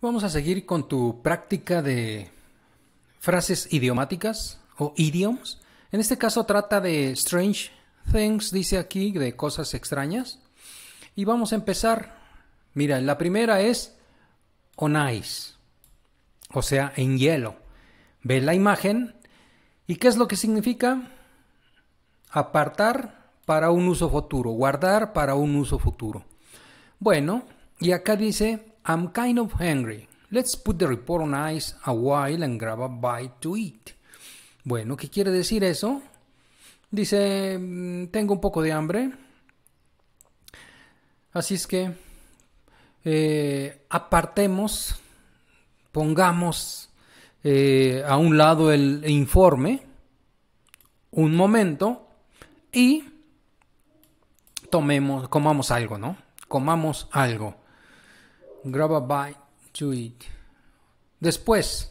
Vamos a seguir con tu práctica de frases idiomáticas o idioms. En este caso trata de strange things, dice aquí, de cosas extrañas. Y vamos a empezar. Mira, la primera es on ice, o sea, en hielo. Ve la imagen. ¿Y qué es lo que significa? Apartar para un uso futuro, guardar para un uso futuro. Bueno, y acá dice I'm kind of hungry. Let's put the report on ice a while and grab a bite to eat. Bueno, ¿qué quiere decir eso? Dice, mm, tengo un poco de hambre. Así es que eh, apartemos, pongamos eh, a un lado el informe un momento y tomemos, comamos algo, ¿no? Comamos algo grab a bite to eat. Después,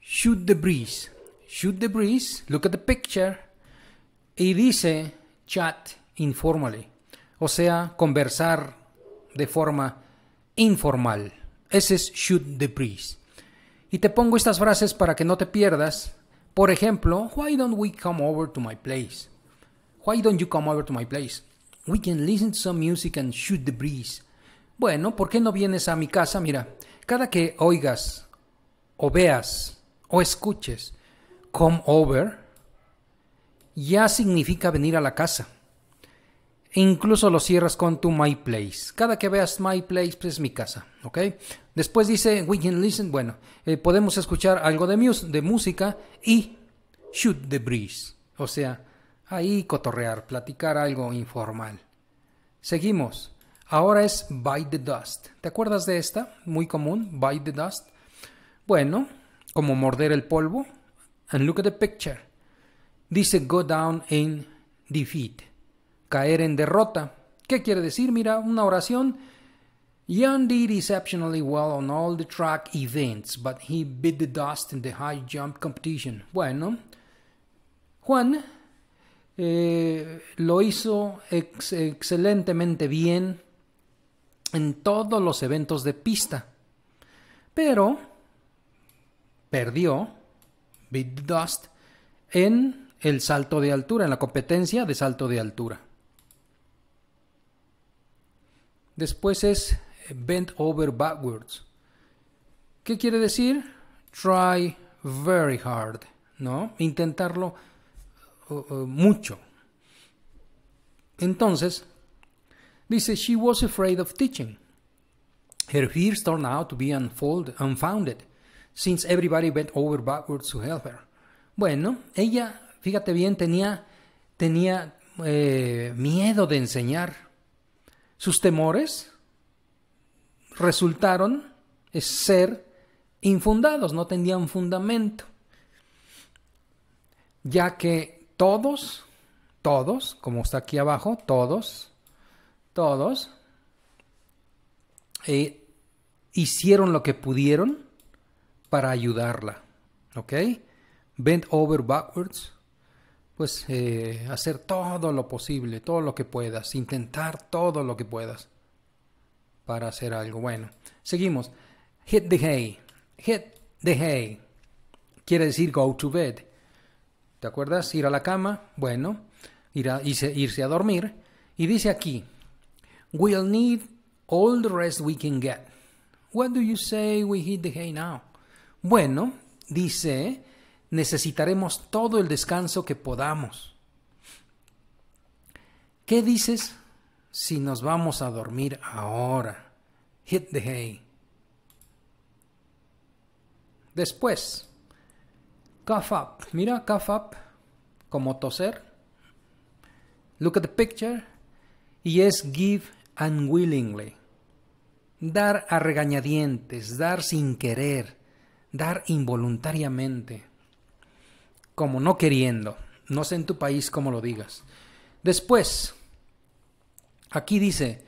shoot the breeze. Shoot the breeze, look at the picture. Y dice chat informally, o sea, conversar de forma informal. Ese es shoot the breeze. Y te pongo estas frases para que no te pierdas. Por ejemplo, why don't we come over to my place? Why don't you come over to my place? We can listen to some music and shoot the breeze bueno, ¿por qué no vienes a mi casa? Mira, cada que oigas o veas o escuches come over, ya significa venir a la casa. E incluso lo cierras con tu My Place. Cada que veas My Place, pues es mi casa, ¿ok? Después dice, we can listen, bueno, eh, podemos escuchar algo de, de música y shoot the breeze. O sea, ahí cotorrear, platicar algo informal. Seguimos. Ahora es bite the dust. ¿Te acuerdas de esta? Muy común, bite the dust. Bueno, como morder el polvo. And look at the picture. Dice go down in defeat. Caer en derrota. ¿Qué quiere decir? Mira, una oración. Jan did exceptionally well on all the track events, but he bit the dust in the high jump competition. Bueno, Juan eh, lo hizo excelentemente bien en todos los eventos de pista. Pero perdió the Dust en el salto de altura, en la competencia de salto de altura. Después es bent over backwards. ¿Qué quiere decir? Try very hard, ¿no? Intentarlo uh, uh, mucho. Entonces, Dice, she was afraid of teaching. Her fears turned out to be unfounded, since everybody bent over backwards to help her. Bueno, ella, fíjate bien, tenía, tenía eh, miedo de enseñar. Sus temores resultaron ser infundados, no tenían fundamento, ya que todos, todos, como está aquí abajo, todos, todos, eh, hicieron lo que pudieron para ayudarla. ¿Ok? Bent over backwards. Pues eh, hacer todo lo posible, todo lo que puedas, intentar todo lo que puedas para hacer algo. Bueno, seguimos. Hit the hay. Hit the hay. Quiere decir go to bed. ¿Te acuerdas? Ir a la cama. Bueno, irse a dormir. Y dice aquí, We'll need all the rest we can get. What do you say we hit the hay now? Bueno, dice, necesitaremos todo el descanso que podamos. ¿Qué dices si nos vamos a dormir ahora? Hit the hay. Después, cough up. Mira, cough up, como toser. Look at the picture. Y es give unwillingly, dar a regañadientes, dar sin querer, dar involuntariamente, como no queriendo. No sé en tu país cómo lo digas. Después, aquí dice,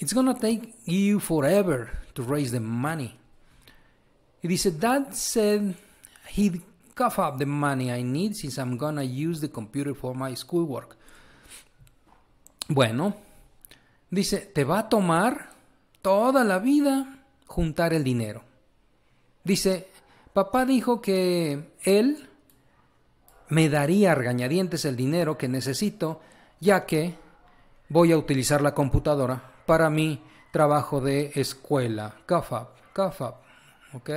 it's gonna take you forever to raise the money. Y dice, Dad said he'd cough up the money I need since I'm gonna use the computer for my schoolwork. Bueno, Dice, te va a tomar toda la vida juntar el dinero. Dice, papá dijo que él me daría a regañadientes el dinero que necesito, ya que voy a utilizar la computadora para mi trabajo de escuela. CAFAP, CAFAP, ¿ok?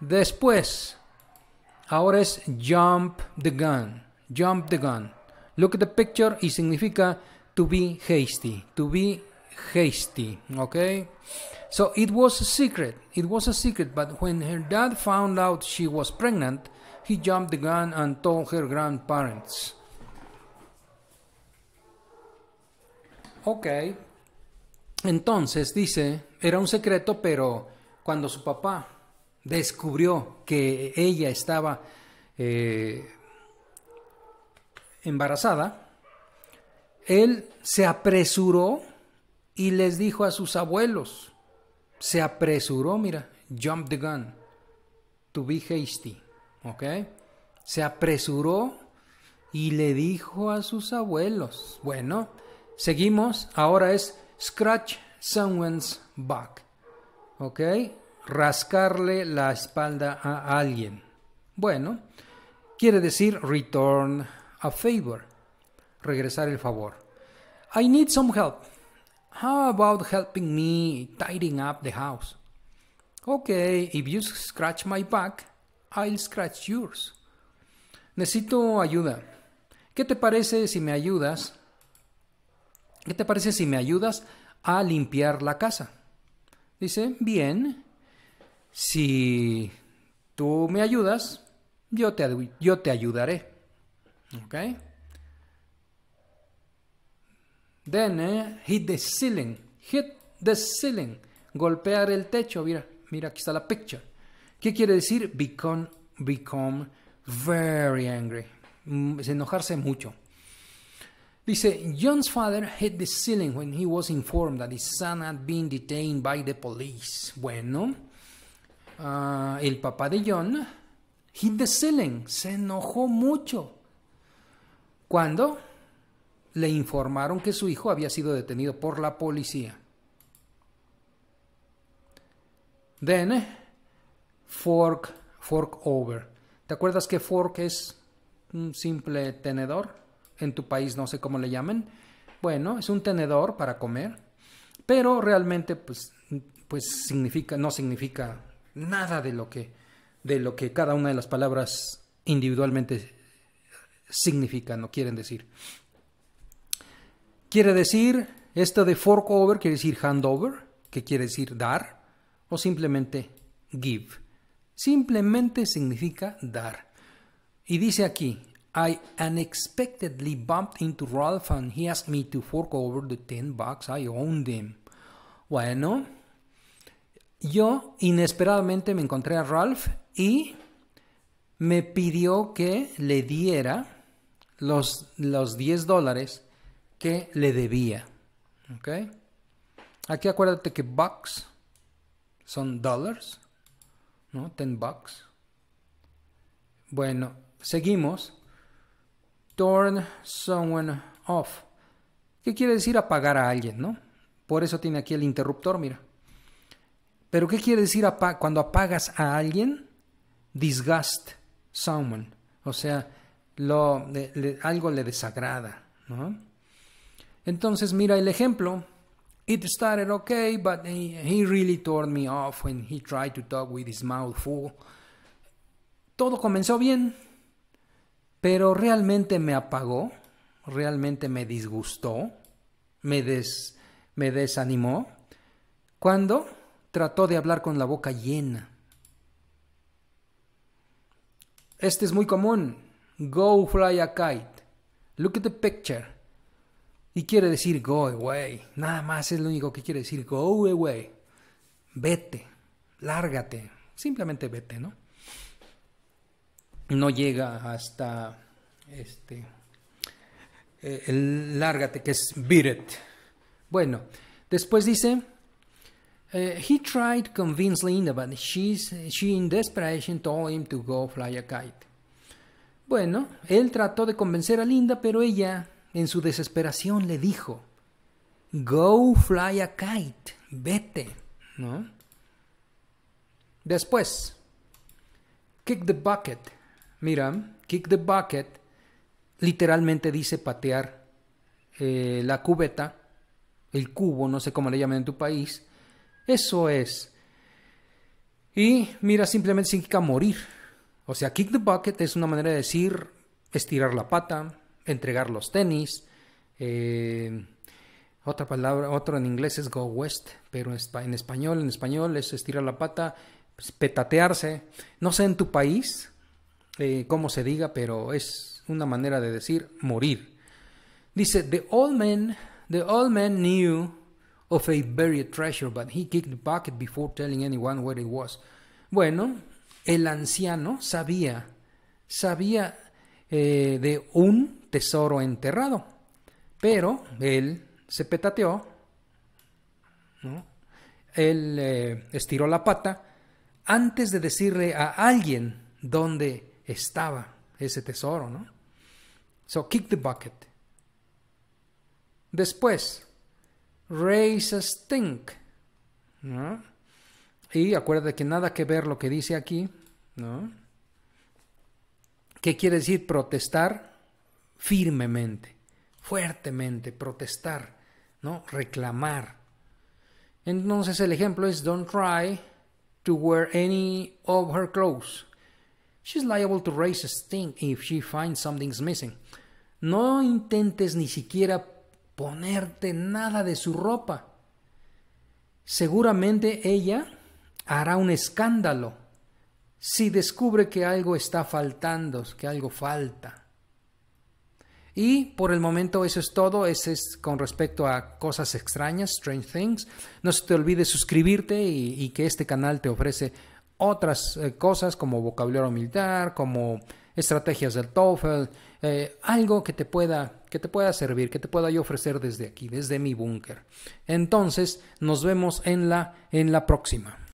Después, ahora es jump the gun, jump the gun. Look at the picture y significa to be hasty, to be hasty, okay? So it was a secret, it was a secret, but when her dad found out she was pregnant, he jumped the gun and told her grandparents. Ok. Entonces dice, era un secreto, pero cuando su papá descubrió que ella estaba eh, embarazada, él se apresuró y les dijo a sus abuelos, se apresuró, mira, jump the gun, to be hasty, ¿ok? Se apresuró y le dijo a sus abuelos. Bueno, seguimos, ahora es scratch someone's back, ¿ok? Rascarle la espalda a alguien. Bueno, quiere decir return a favor regresar el favor. I need some help. How about helping me tidying up the house? Okay, if you scratch my back, I'll scratch yours. Necesito ayuda. ¿Qué te parece si me ayudas? ¿Qué te parece si me ayudas a limpiar la casa? Dice, bien, si tú me ayudas, yo te, yo te ayudaré. ¿Ok? Then hit the ceiling. Hit the ceiling. Golpear el techo. Mira, mira, aquí está la picture. ¿Qué quiere decir? Become, become very angry. Mm, enojarse mucho. Dice, John's father hit the ceiling when he was informed that his son had been detained by the police. Bueno, ah, el papá de John hit the ceiling. Se enojó mucho. ¿Cuándo? le informaron que su hijo había sido detenido por la policía. Then, fork, fork over. ¿Te acuerdas que fork es un simple tenedor? En tu país no sé cómo le llamen. Bueno, es un tenedor para comer, pero realmente pues, pues significa, no significa nada de lo, que, de lo que cada una de las palabras individualmente significan o quieren decir. Quiere decir, esto de fork over quiere decir handover, que quiere decir dar, o simplemente give. Simplemente significa dar. Y dice aquí, I unexpectedly bumped into Ralph and he asked me to fork over the 10 bucks I owned him. Bueno, yo inesperadamente me encontré a Ralph y me pidió que le diera los, los 10 dólares que le debía. ¿okay? Aquí acuérdate que bucks son dólares, ¿no? ten bucks. Bueno, seguimos. Turn someone off. ¿Qué quiere decir apagar a alguien, no? Por eso tiene aquí el interruptor, mira. Pero ¿qué quiere decir cuando apagas a alguien? Disgust someone. O sea, lo, algo le desagrada, ¿no? Entonces mira el ejemplo. It started okay, but he, really tore me off when he tried to talk with his mouth full. Todo comenzó bien, pero realmente me apagó, realmente me disgustó, me, me desanimó cuando trató de hablar con la boca llena. Este es muy común. Go fly a kite. Look at the picture. Y quiere decir go away. Nada más es lo único que quiere decir go away. Vete, lárgate. Simplemente vete, ¿no? No llega hasta este eh, el lárgate que es beat Bueno, después dice eh, he tried convince Linda, but she's, she in desperation told him to go fly a kite. Bueno, él trató de convencer a Linda, pero ella en su desesperación le dijo, Go fly a kite, vete, ¿no? Después, kick the bucket. Mira, kick the bucket literalmente dice patear eh, la cubeta, el cubo, no sé cómo le llaman en tu país. Eso es. Y mira, simplemente significa morir. O sea, kick the bucket es una manera de decir estirar la pata, entregar los tenis. Eh, otra palabra, otro en inglés es go west, pero en español, en español es estirar la pata, pues, petatearse. No sé en tu país como eh, cómo se diga, pero es una manera de decir morir. Dice, the old man, the old man knew of a buried treasure, but he kicked the bucket before telling anyone where it was. Bueno, el anciano sabía, sabía eh, de un tesoro enterrado. Pero él se petateó, él eh, estiró la pata antes de decirle a alguien dónde estaba ese tesoro, ¿no? So kick the bucket. Después, raise a stink. ¿no? Y acuérdate que nada que ver lo que dice aquí, ¿no? ¿Qué quiere decir protestar? firmemente, fuertemente, protestar, ¿no? reclamar. Entonces el ejemplo es don't try to wear any of her clothes. She's liable to raise a stink if she finds something's missing. No intentes ni siquiera ponerte nada de su ropa. Seguramente ella hará un escándalo si descubre que algo está faltando, que algo falta. Y por el momento eso es todo, eso es con respecto a cosas extrañas, Strange Things. No se te olvide suscribirte y, que este canal te ofrece otras eh, cosas como vocabulario militar, como estrategias del TOEFL, eh, algo que te pueda que te pueda servir, que te pueda yo ofrecer desde aquí, desde mi búnker. Entonces, nos vemos en la en la próxima.